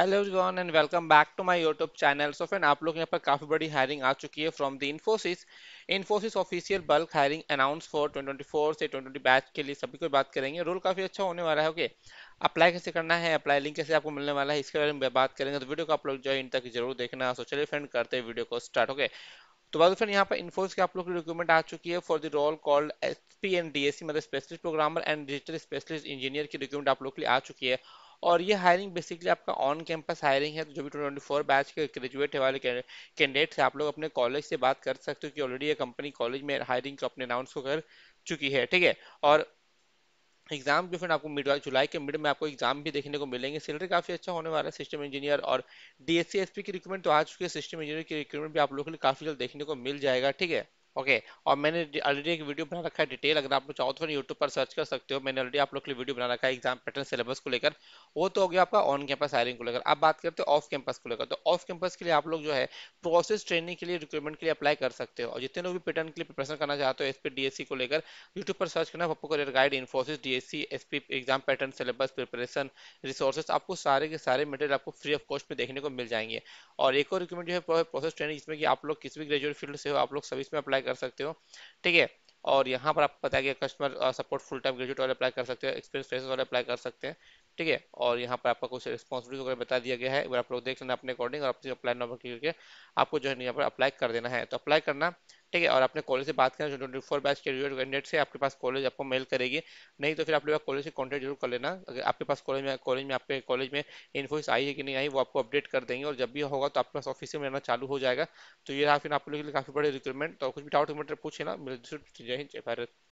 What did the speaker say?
Hello John and welcome back to my YouTube channel so friend आप लोग यहाँ पर काफ़ी बड़ी हायरिंग आ चुकी है from the Infosys Infosys official bulk hiring announce for 2024 से 2020 बैच के लिए सभी को बात करेंगे रोल काफ़ी अच्छा होने वाला है ओके okay? अप्लाई कैसे करना है अप्लाई लिंक कैसे आपको मिलने वाला है इसके बारे में बात करेंगे तो वीडियो को आप लोग जो इन तक जरूर देखना सो चलिए फ्रेंड करते हैं वीडियो को स्टार्ट ओके okay? तो बाद फ्रेंड यहाँ पर इन्फोस के आप लोग की रिक्रूटमेंट आ चुकी है for the role called S P and S C मतलब specialist programmer and digital specialist engineer की रिक्रूटमेंट आप लोग के लिए आ चुकी है और ये हायरिंग बेसिकली आपका ऑन कैंपस हायरिंग है तो जो भी ट्वेंटी फोर बैच के ग्रेजुएट वाले कैंडिडेट से आप लोग अपने कॉलेज से बात कर सकते हो कि ऑलरेडी ये कंपनी कॉलेज में हायरिंग को अपने अनाउंस को कर चुकी है ठीक है और एग्जाम जो फ्रेंड आपको मिड जुलाई के मिड में आपको एग्जाम भी देखने को मिलेंगे सैलरी काफी अच्छा होने वाला है सिस्टम इंजीनियर और डीएससी एसपी e की रिक्रूटमेंट तो आ चुकी है सिस्टम इंजीनियर की रिक्रूटमेंट भी आप लोगों के लिए काफी जल्द देखने को मिल जाएगा ठीक है ओके okay, और मैंने ऑलरेडी एक वीडियो बना रखा है डिटेल अगर आप लोग चाहो तो यूट्यूब पर सर्च कर सकते हो मैंने ऑलरेडी आप लोग के लिए वीडियो बना रखा है एग्जाम पैटर्न सिलेबस को लेकर वो तो हो गया आपका ऑन कैंपस हायरिंग को लेकर अब बात करते हैं ऑफ कैंपस को लेकर तो ऑफ कैंपस के लिए आप लोग जो है प्रोसेस ट्रेनिंग के लिए रिक्रूटमेंट के लिए अप्लाई कर सकते हो और जितने लोग भी पैटर्न के लिए प्रिपरेशन करना चाहते हो एस डीएससी को लेकर यूट्यूब पर सर्च करना Pappu career guide Infosys DSC S exam pattern syllabus preparation resources आपको सारे के सारे मटेरियल आपको फ्री ऑफ कॉस्ट में देखने को मिल जाएंगे और एक और रिक्रूटमेंट जो है प्रोसेस ट्रेनिंग जिसमें कि आप लोग किसी भी ग्रेजुएट फील्ड से हो आप लोग सभी में अप्लाई अप्लाई कर सकते हो ठीक है और यहाँ पर आप पता है कि customer support full time graduate वाले अप्लाई कर सकते हो एक्सपीरियंस फ्रेशर्स वाले अप्लाई कर सकते हैं ठीक है और यहाँ पर आपका कुछ रिस्पॉन्सिबिलिटी वगैरह बता दिया गया है आप लोग देख लेना अपने अकॉर्डिंग और अपने अप्लाई नंबर करके आपको जो है यहाँ पर अप्लाई कर देना है तो अप्लाई करना ठीक है और आपने कॉलेज से बात करना twenty four batch graduate candidate से आपके पास कॉलेज आपको मेल करेगी नहीं तो फिर आप लोग कॉलेज से कॉन्टैक्ट जरूर कर लेना अगर आपके पास कॉलेज में कॉलेज में आपके कॉलेज में इन्फोइस आई है कि नहीं आई वो आपको अपडेट कर देंगे और जब भी होगा तो आपके पास ऑफिस में रहना चालू हो जाएगा तो ये रहा फिर आप लोगों के लिए काफ़ी बड़े रिक्रूटमेंट तो कुछ भी डाउट तो पूछे ना जय हिंद जय भारत